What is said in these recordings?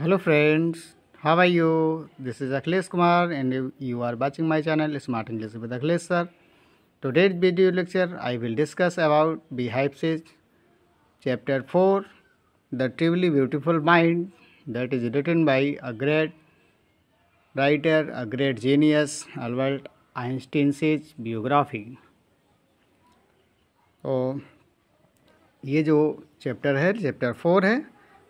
Hello friends how I you this is Akhilesh Kumar and you are watching my channel smart English with Akhilesh sir today video lecture I will discuss about beehive chapter four the truly beautiful mind that is written by a great writer a great genius Albert Einstein says biography तो ये जो chapter है chapter four है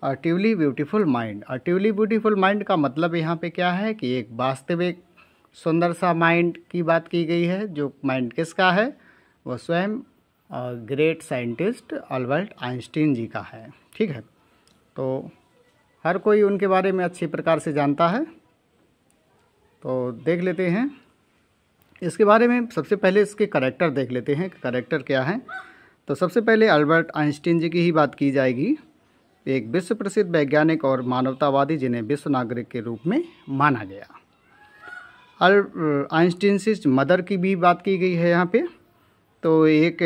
truly beautiful mind और truly beautiful mind का मतलब यहाँ पे क्या है कि एक वास्तविक सुंदर सा माइंड की बात की गई है जो माइंड किसका है वो स्वयं great scientist Albert Einstein ji का है ठीक है तो हर कोई उनके बारे में अच्छी प्रकार से जानता है तो देख लेते हैं इसके बारे में सबसे पहले इसके करेक्टर देख लेते हैं कि करेक्टर क्या है तो सबसे पहले अल्बर्ट आइंस्टीन जी की ही बात की जाएगी एक विश्व प्रसिद्ध वैज्ञानिक और मानवतावादी जिन्हें विश्व नागरिक के रूप में माना गया अल आइंस्टीनसिस मदर की भी बात की गई है यहाँ पे तो एक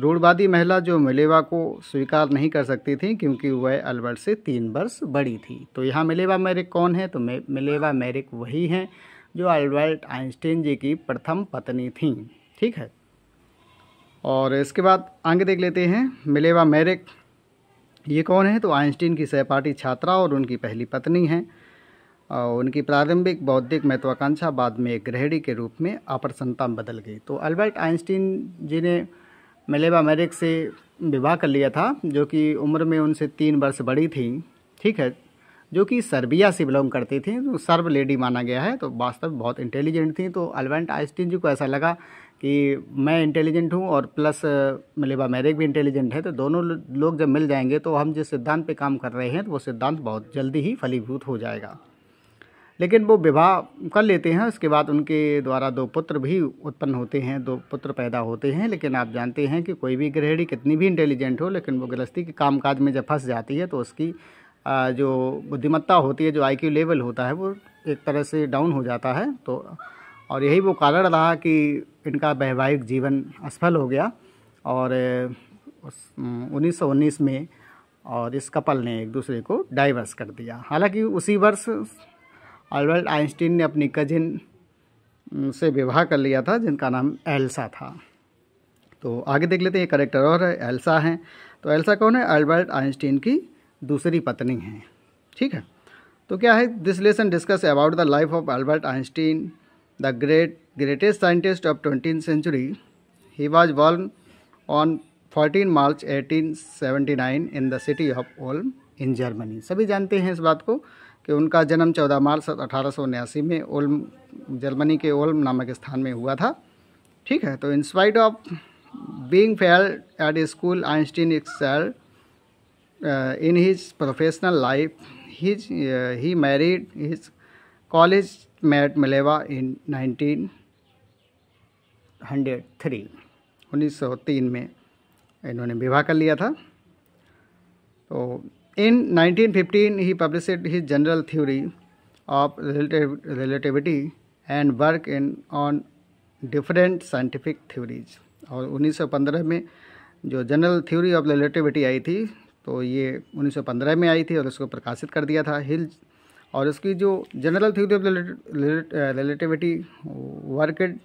रूढ़वादी महिला जो मिलेवा को स्वीकार नहीं कर सकती थी क्योंकि वह अल्बर्ट से तीन वर्ष बड़ी थी तो यहाँ मिलेवा मैरिक कौन है तो मिलेवा मैरिक वही हैं जो अल्बर्ट आइंस्टीन जी की प्रथम पत्नी थी ठीक है और इसके बाद आगे देख लेते हैं मिलेवा मैरिक ये कौन है तो आइंस्टीन की सहपाठी छात्रा और उनकी पहली पत्नी हैं और उनकी प्रारंभिक बौद्धिक महत्वाकांक्षा बाद में एक गृहिणी के रूप में अप्रसन्नता में बदल गई तो अल्बर्ट आइंस्टीन जी ने मलेबा मैरिक से विवाह कर लिया था जो कि उम्र में उनसे तीन वर्ष बड़ी थी ठीक है जो कि सर्बिया से बिलोंग करती थी तो सर्व लेडी माना गया है तो वास्तव में बहुत इंटेलिजेंट थी तो अल्बर्ट आइंस्टीन जी को ऐसा लगा कि मैं इंटेलिजेंट हूँ और प्लस मलेबा मतलब मैरिक भी इंटेलिजेंट है तो दोनों लोग जब मिल जाएंगे तो हम जिस सिद्धांत पे काम कर रहे हैं तो वो सिद्धांत बहुत जल्दी ही फलीभूत हो जाएगा लेकिन वो विवाह कर लेते हैं उसके बाद उनके द्वारा दो पुत्र भी उत्पन्न होते हैं दो पुत्र पैदा होते हैं लेकिन आप जानते हैं कि कोई भी गृहिणी कितनी भी इंटेलिजेंट हो लेकिन वो गृहस्थी के कामकाज में जब फंस जाती है तो उसकी जो बुद्धिमत्ता होती है जो आई लेवल होता है वो एक तरह से डाउन हो जाता है तो और यही वो कारण रहा कि इनका वैवाहिक जीवन असफल हो गया और उन्नीस सौ उन्नीस में और इस कपल ने एक दूसरे को डाइवर्स कर दिया हालांकि उसी वर्ष अल्बर्ट आइंस्टीन ने अपनी कजिन से विवाह कर लिया था जिनका नाम एल्सा था तो आगे देख लेते हैं करेक्टर और है एल्सा हैं तो एल्सा कौन है अल्बर्ट आइंस्टीन की दूसरी पत्नी हैं ठीक है तो क्या है this lesson discuss about the life of Albert Einstein the great greatest scientist of 20th century he was born on fourteen March eighteen seventy nine in the city of Ulm in Germany सभी जानते हैं इस बात को कि उनका जन्म चौदह मार्च अठारह सौ उन्यासी में ओल्म जर्मनी के ओल्म नामक स्थान में हुआ था ठीक है तो in spite of being fail at school Einstein excel in his professional life his he married his college Mileva in nineteen hundred three उन्नीस सौ तीन में इन्होंने विवाह कर लिया था तो in 1915 he publish he general theory of relativity and work in on different scientific theories और 1915 में जो जनरल थ्योरी ऑफ रिलेटिविटी आई थी तो ये 1915 में आई थी और उसको प्रकाशित कर दिया था हिल और इसकी जो general theory of relativity worked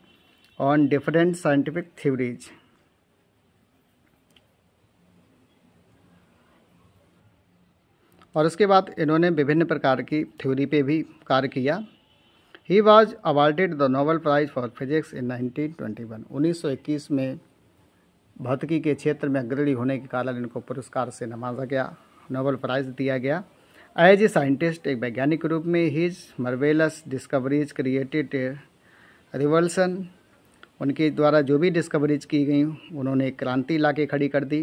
on different scientific theories और उसके बाद इन्होंने विभिन्न प्रकार की थ्योरी पे भी कार्य किया he was awarded the Nobel prize for physics in 1921 1921 में भौतिकी के क्षेत्र में अग्रणी होने के कारण इनको पुरस्कार से नवाजा गया नोबल प्राइज़ दिया गया एज ए साइंटिस्ट एक वैज्ञानिक रूप में his marvellous discoveries created revolution उनके द्वारा जो भी डिस्कवरीज की गई उन्होंने क्रांति ला के खड़ी कर दी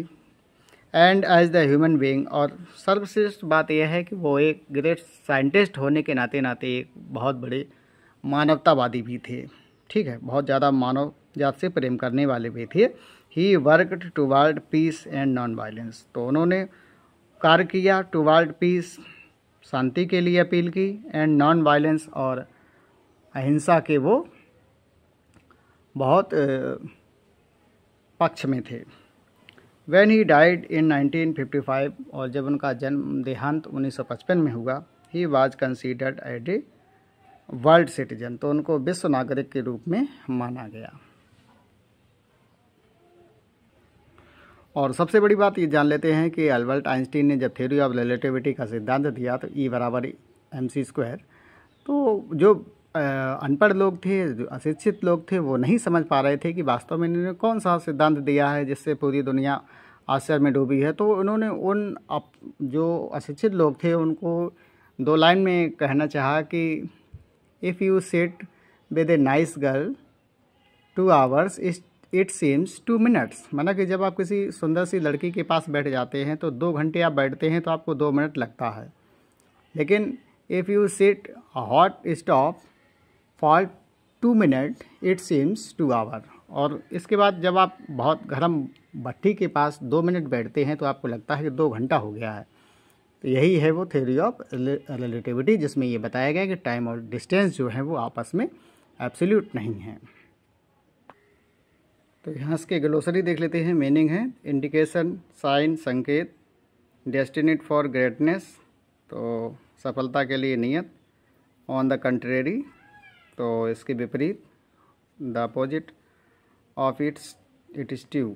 and as the human being और सर्वश्रेष्ठ बात यह है कि वो एक ग्रेट साइंटिस्ट होने के नाते नाते एक बहुत बड़े मानवतावादी भी थे ठीक है बहुत ज़्यादा मानव जात से प्रेम करने वाले भी थे he worked to world peace and non violence तो उन्होंने कार्य किया टू वर्ल्ड पीस शांति के लिए अपील की एंड नॉन वायलेंस और अहिंसा के वो बहुत पक्ष में थे वैन ही डाइड इन 1955 और जब उनका जन्म देहांत 1955 में हुआ he was considered as a world citizen तो उनको विश्व नागरिक के रूप में माना गया और सबसे बड़ी बात ये जान लेते हैं कि अल्बर्ट आइंस्टीन ने जब थ्योरी ऑफ रिलेटिविटी का सिद्धांत दिया तो ई e बराबर एम सी स्क्वायर तो जो अनपढ़ लोग थे जो अशिक्षित लोग थे वो नहीं समझ पा रहे थे कि वास्तव में इन्होंने कौन सा सिद्धांत दिया है जिससे पूरी दुनिया आश्चर्य में डूबी है तो उन्होंने उन अप, जो अशिक्षित लोग थे उनको दो लाइन में कहना चाहा कि if you set with a nice girl two hours is it seems two minutes माना कि जब आप किसी सुंदर सी लड़की के पास बैठ जाते हैं तो दो घंटे आप बैठते हैं तो आपको दो मिनट लगता है लेकिन if you sit hot stop for two minute it seems two hour और इसके बाद जब आप बहुत गर्म भट्टी के पास दो मिनट बैठते हैं तो आपको लगता है कि दो घंटा हो गया है तो यही है वो थ्योरी ऑफ रिलेटिविटी जिसमें ये बताया गया कि टाइम और डिस्टेंस जो है वो आपस में एब्सोल्यूट नहीं है तो यहाँ इसके ग्लोसरी देख लेते हैं मीनिंग है इंडिकेशन साइन संकेत डेस्टिनेट फॉर ग्रेटनेस तो सफलता के लिए नियत ऑन द कंट्रेरी तो इसके विपरीत the opposite of its it is true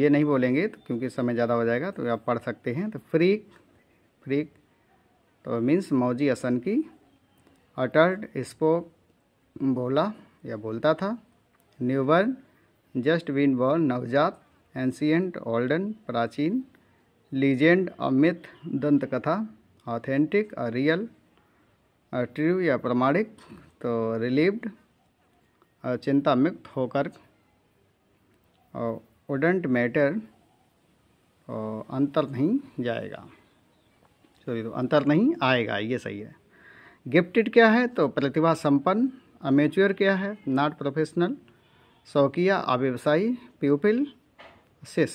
ये नहीं बोलेंगे तो क्योंकि समय ज़्यादा हो जाएगा तो आप पढ़ सकते हैं तो फ्रीक फ्रीक तो मीन्स मौजी असन की अटर्ड स्पोक बोला या बोलता था न्यूबर्न जस्ट बीन बॉर्न नवजात एंशियंट ओल्डन प्राचीन लीजेंड अमित दंतकथा ऑथेंटिक रियल ट्रू या प्रमाणिक तो रिलीव्ड चिंता मुक्त होकर उडेंट मैटर अंतर नहीं जाएगा सॉरी तो अंतर नहीं आएगा ये सही है गिफ्टेड क्या है तो प्रतिभा संपन्न अमेच्योर क्या है नॉट प्रोफेशनल शौकिया अव्यवसायी प्यूपिल शेष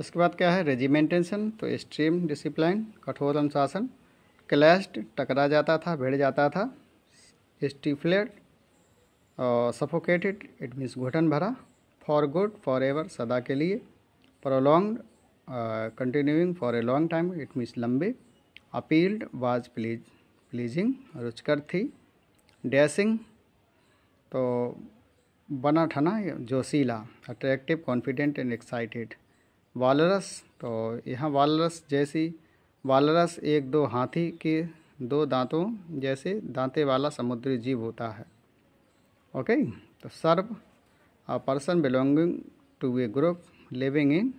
इसके बाद क्या है रेजिमेंटेशन तो स्ट्रीम डिसिप्लाइन कठोर अनुशासन क्लैश्ड टकरा जाता था भिड़ जाता था स्टीफलेट और सफोकेटेड इट मीन्स घुटन भरा फॉर गुड फॉर एवर सदा के लिए prolong continuing for a long time it means लंबे अपील्ड वाज प्लीज प्लीजिंग रुचकर थी डैसिंग तो बना ठना जोशीला attractive confident and excited walrus तो यहाँ वालरस जैसी वालरस एक दो हाथी के दो दांतों जैसे दांते वाला समुद्री जीव होता है ओके okay? तो Serb a person belonging to a group living in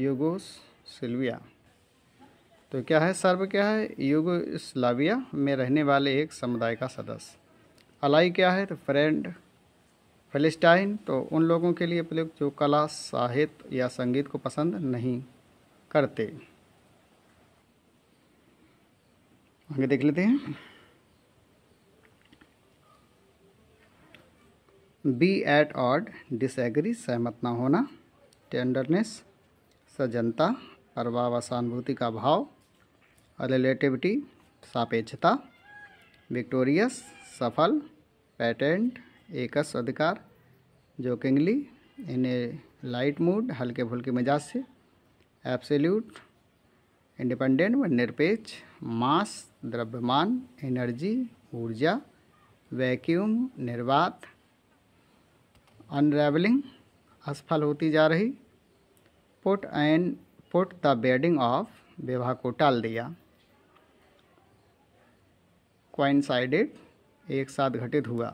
Yugoslavia तो क्या है सर्व क्या है यूगोस्लाविया में रहने वाले एक समुदाय का सदस्य अलाई क्या है तो फ्रेंड फिलिस्टाइन तो उन लोगों के लिए प्रयुक्त जो कला साहित्य या संगीत को पसंद नहीं करते आगे देख लेते हैं बी एट ऑड डिसग्री सहमत ना होना टेंडरनेस सजनता प्रभाव सहानुभूति का भाव रिलेटिविटी सापेक्षता विक्टोरियस सफल पेटेंट एकस अधिकार jokingly in a light mood हल्के फुल्के मिजाज से एब्सोल्यूट इंडिपेंडेंट व निरपेक्ष मास द्रव्यमान एनर्जी ऊर्जा वैक्यूम निर्वात अनरेवलिंग असफल होती जा रही put and put the wedding off विवाह को टाल दिया क्वाइनसाइडेड एक साथ घटित हुआ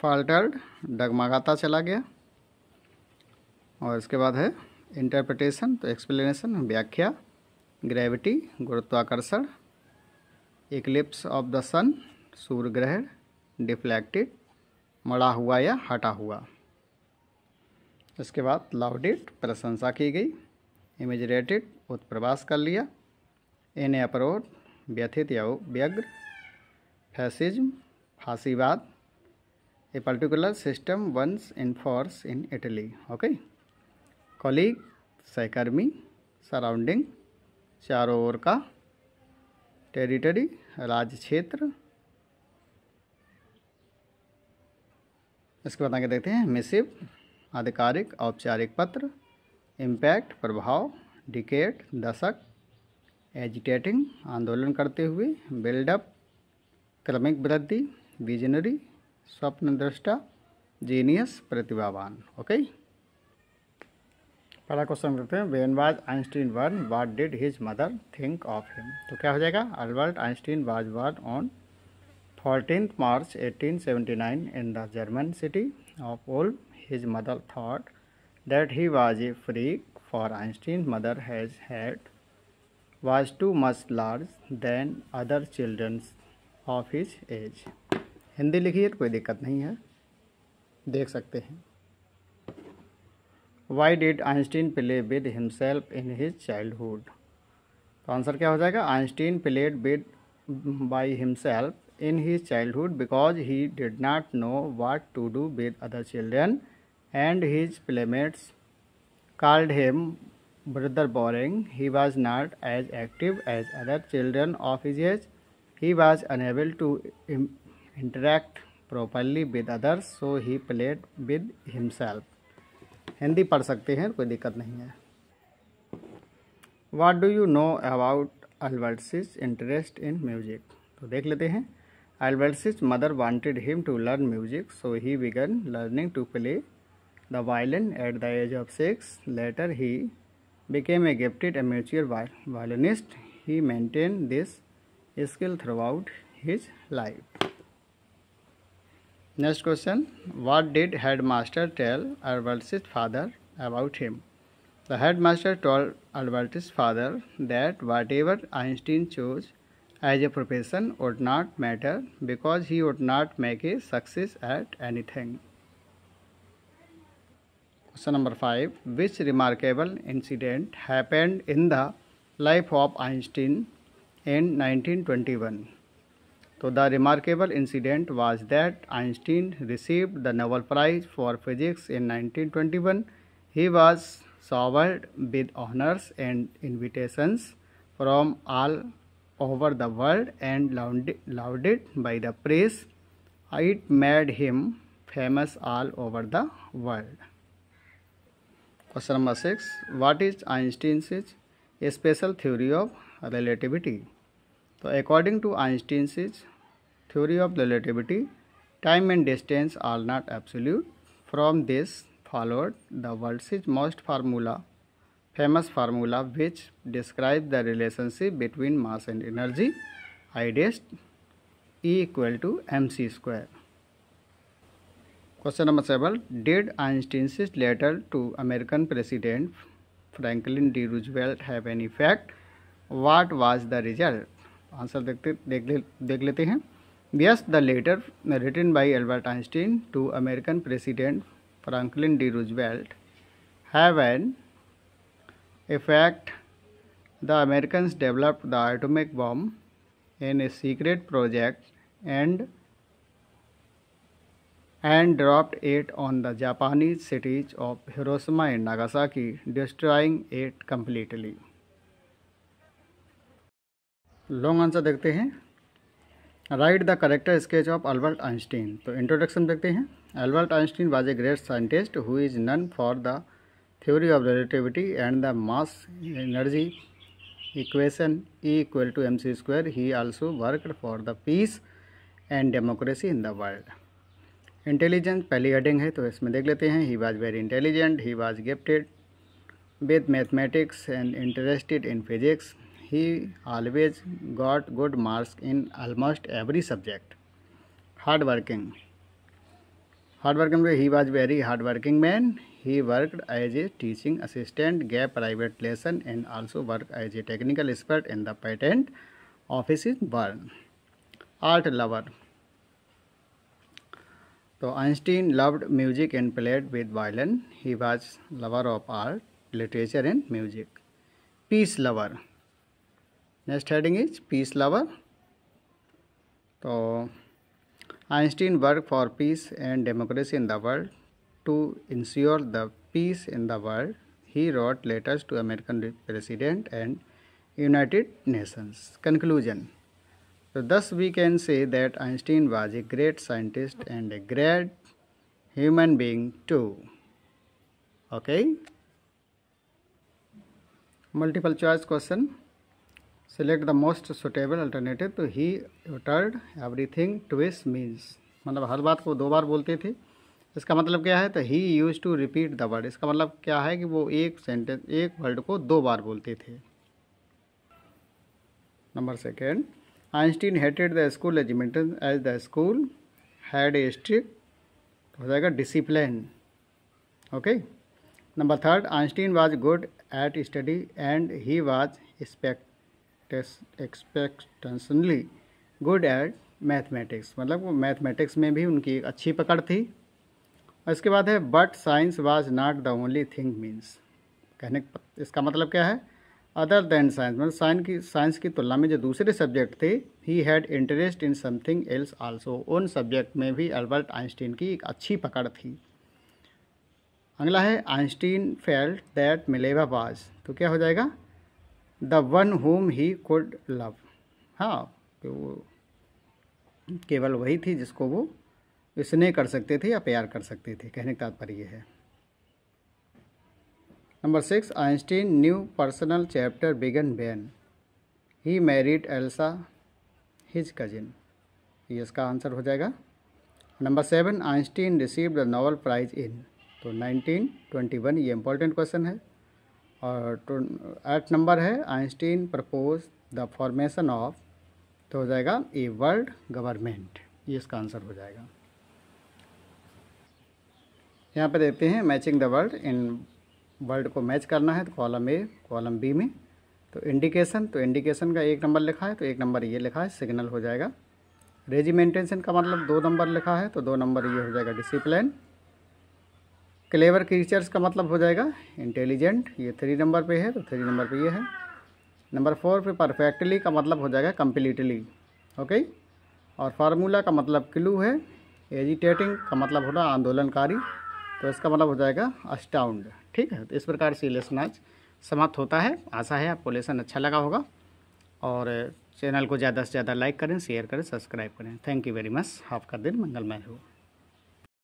फॉल्टर्ड डगमगाता चला गया और इसके बाद है इंटरप्रिटेशन तो एक्सप्लेनेशन व्याख्या ग्रेविटी गुरुत्वाकर्षण इक्लिप्स ऑफ द सन सूर्य ग्रहण डिफ्लेक्टेड मड़ा हुआ या हटा हुआ इसके बाद लाउडेड प्रशंसा की गई इमेजरेटेड उत्प्रवास कर लिया इन अप्रोड व्यथित या व्यग्र फैसिज्म फांसीवाद a particular system once in force in Italy okay colleague सहकर्मी सराउंडिंग चारों ओर का टेरिटरी राज्य क्षेत्र इसके बाद आगे देखते हैं मिसिव आधिकारिक औपचारिक पत्र इम्पैक्ट प्रभाव डिकेट दशक एजिटेटिंग आंदोलन करते हुए बिल्डअप क्रमिक वृद्धि विजनरी स्वप्न दृष्टा जीनियस प्रतिभावान ओके पहला क्वेश्चन करते हैं when was Einstein born what did his mother think of him तो क्या हो जाएगा Albert Einstein was born on fourteen March 1879 in the German city of Ulm his mother thought that he was a freak for Einstein mother has had was too much large than other childrens of his age Hindi लिखिए तो कोई दिक्कत नहीं है देख सकते हैं why did Einstein play with himself in his hood तो आंसर क्या हो जाएगा Einstein played with by himself in his childhood because he did not know what to do with other children and his playmates called him brother boring, he was not as active as other children of his age. He was unable to interact properly with others, so he played with himself. Hindi पढ़ सकते हैं कोई दिक्कत नहीं है what do you know about Albert's interest in music तो देख लेते हैं Albert's mother wanted him to learn music so he began learning to play the violin at the age of six later he became a gifted amateur violinist. He maintained this skill throughout his life. Next question What did headmaster tell Albert's father about him? The headmaster told Albert's father that whatever Einstein chose as a profession would not matter because he would not make a success at anything. Question number 5. Which remarkable incident happened in the life of Einstein in 1921? So the remarkable incident was that Einstein received the Nobel Prize for Physics in 1921. He was showered with honors and invitations from all over the world and lauded by the press. It made him famous all over the world. Question number 6. What is Einstein's special theory of relativity? So according to Einstein's theory of relativity, time and distance are not absolute. From this followed the world's most formula, famous formula which describes the relationship between mass and energy. I E equal to mc square. Question number seven did Einstein letter to American president Franklin D Roosevelt have an effect what was the result answer देखते देख ले देख लेते हैं yes the letter written by Albert Einstein to American president Franklin D Roosevelt have an effect the Americans developed the atomic bomb in a secret project and and dropped it on the Japanese cities of Hiroshima and Nagasaki, destroying it completely. Long answer देखते हैं write the character sketch of Albert Einstein तो introduction देखते हैं Albert Einstein was a great scientist who is known for the theory of relativity and the mass energy equation E equal to M C square he also work for the peace and democracy in the world intelligence पहली हेडिंग है तो इसमें देख लेते हैं he was very intelligent he was gifted with mathematics and interested in physics he always got good marks in almost every subject hard working hard working में he was very hard working man he worked as a teaching assistant gave private lesson and also work as a technical expert in the patent office is born art lover So Einstein loved music and played with violin. He was lover of art, literature and music. Peace lover. Next heading is peace lover. So Einstein worked for peace and democracy in the world. To ensure the peace in the world, he wrote letters to American President and United Nations. Conclusion So thus we can say that Einstein was a great scientist and a great human being too. Okay. Multiple choice question. Select the most suitable alternative to he uttered everything twice means. मतलब हर बात को दो बार बोलते थे इसका मतलब क्या है तो he use to repeat the word इसका मतलब क्या है कि वो एक सेंटेंस एक वर्ड को दो बार बोलते थे number second Einstein hated the school एजमेंटन as the school had a strict हो जाएगा discipline okay number third Einstein was good at study and he was exceptionally good at mathematics मतलब वो मैथमेटिक्स में भी उनकी अच्छी पकड़ थी और इसके बाद है but science was not the only thing means कहने इसका मतलब क्या है अदर देन साइंस मतलब साइंस की साइंस की तुलना में जो दूसरे सब्जेक्ट थे he had interest in something else also उन सब्जेक्ट में भी अल्बर्ट आइंस्टीन की एक अच्छी पकड़ थी अगला है Einstein felt that Mileva was तो क्या हो जाएगा the one whom he could love हाँ तो वो केवल वही थी जिसको वो स्नेह कर सकते थे या प्यार कर सकते थे कहने का तात्पर्य है number six Einstein new personal chapter began when he married Elsa his cousin ये इसका आंसर हो जाएगा number seven Einstein receive the Nobel prize in तो नाइनटीन ट्वेंटी वन ये इंपॉर्टेंट क्वेश्चन है और आठ तो, नंबर है Einstein propose the formation of तो हो जाएगा ए वर्ल्ड गवर्नमेंट ये इसका आंसर हो जाएगा यहाँ पे देखते हैं matching the world in word को मैच करना है तो कॉलम ए कॉलम बी में तो इंडिकेशन तो इंडिकेशन का एक नंबर लिखा है तो एक नंबर ये लिखा है सिग्नल हो जाएगा रेजिमेंटेशन का मतलब दो नंबर लिखा है तो दो नंबर ये हो जाएगा डिसिप्लिन क्लेवर क्रीचर्स का मतलब हो जाएगा इंटेलिजेंट ये थ्री नंबर पे है तो थ्री नंबर पे ये है नंबर फोर पे परफेक्टली का मतलब हो जाएगा कम्प्लीटली ओके और फार्मूला का मतलब क्लू है एजिटेटिंग का मतलब हो रहा आंदोलनकारी तो इसका मतलब हो जाएगा अस्टाउंड ठीक है तो इस प्रकार से लेसन आज समाप्त होता है आशा है आपको लेसन अच्छा लगा होगा और चैनल को ज़्यादा से ज़्यादा लाइक करें शेयर करें सब्सक्राइब करें थैंक यू वेरी मच आपका दिन मंगलमय हो